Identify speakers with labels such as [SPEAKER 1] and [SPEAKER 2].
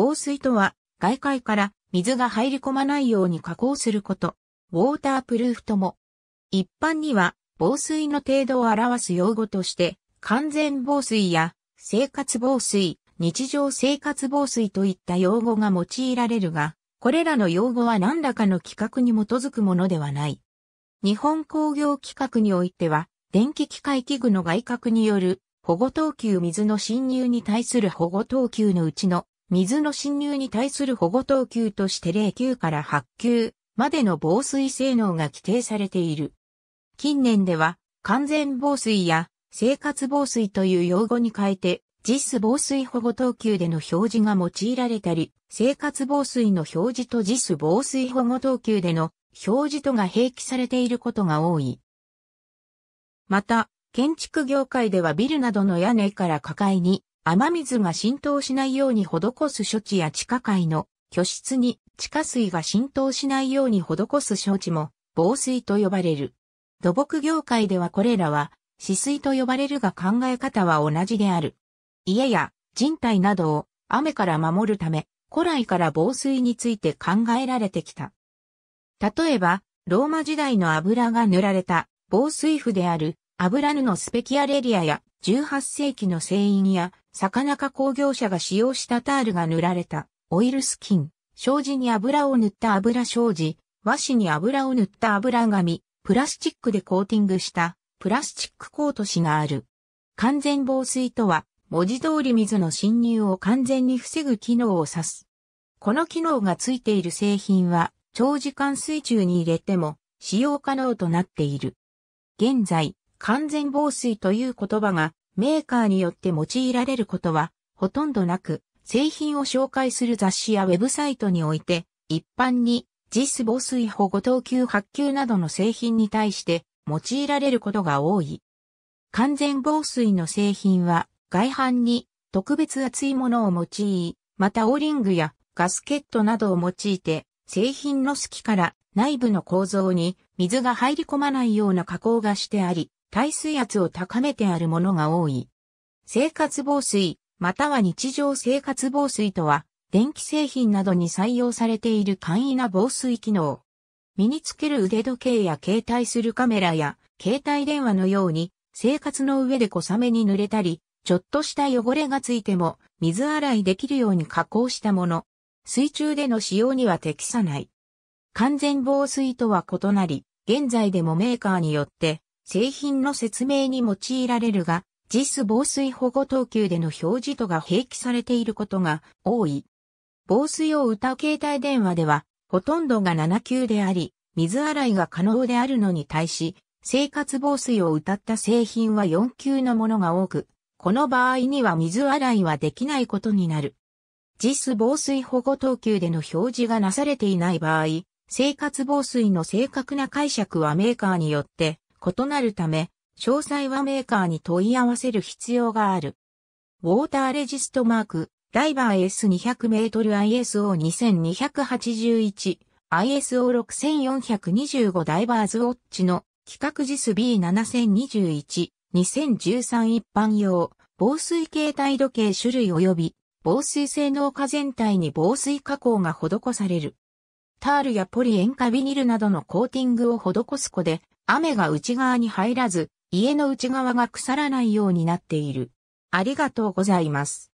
[SPEAKER 1] 防水とは、外界から水が入り込まないように加工すること。ウォータープルーフとも。一般には、防水の程度を表す用語として、完全防水や、生活防水、日常生活防水といった用語が用いられるが、これらの用語は何らかの規格に基づくものではない。日本工業規格においては、電気機械器具の外郭による保護等級水の侵入に対する保護等級のうちの水の侵入に対する保護等級として0級から8級までの防水性能が規定されている。近年では完全防水や生活防水という用語に変えて実防水保護等級での表示が用いられたり、生活防水の表示と実防水保護等級での表示とが併記されていることが多い。また、建築業界ではビルなどの屋根から火えに雨水が浸透しないように施す処置や地下界の居室に地下水が浸透しないように施す処置も防水と呼ばれる。土木業界ではこれらは、止水と呼ばれるが考え方は同じである。家や人体などを雨から守るため、古来から防水について考えられてきた。例えば、ローマ時代の油が塗られた防水布である油布スペキアレリアや18世紀の船員や魚加工業者が使用したタールが塗られたオイルスキン、障子に油を塗った油障子、和紙に油を塗った油紙、プラスチックでコーティングしたプラスチックコート紙がある。完全防水とは文字通り水の侵入を完全に防ぐ機能を指す。この機能がついている製品は長時間水中に入れても使用可能となっている。現在、完全防水という言葉がメーカーによって用いられることはほとんどなく、製品を紹介する雑誌やウェブサイトにおいて、一般に実防水保護等級発給などの製品に対して用いられることが多い。完全防水の製品は外反に特別厚いものを用い、またオーリングやガスケットなどを用いて製品の隙から内部の構造に水が入り込まないような加工がしてあり、耐水圧を高めてあるものが多い。生活防水、または日常生活防水とは、電気製品などに採用されている簡易な防水機能。身につける腕時計や携帯するカメラや携帯電話のように、生活の上で小雨に濡れたり、ちょっとした汚れがついても水洗いできるように加工したもの。水中での使用には適さない。完全防水とは異なり、現在でもメーカーによって製品の説明に用いられるが、JIS 防水保護等級での表示とが併記されていることが多い。防水を謳う携帯電話では、ほとんどが7級であり、水洗いが可能であるのに対し、生活防水を謳った製品は4級のものが多く、この場合には水洗いはできないことになる。JIS 防水保護等級での表示がなされていない場合、生活防水の正確な解釈はメーカーによって異なるため、詳細はメーカーに問い合わせる必要がある。ウォーターレジストマーク、ダイバー S200 メートル ISO2281、ISO6425 ダイバーズウォッチの企画ス B7021、2013一般用、防水形態時計種類及び、防水性能化全体に防水加工が施される。タールやポリ塩化ビニルなどのコーティングを施す子で、雨が内側に入らず、家の内側が腐らないようになっている。ありがとうございます。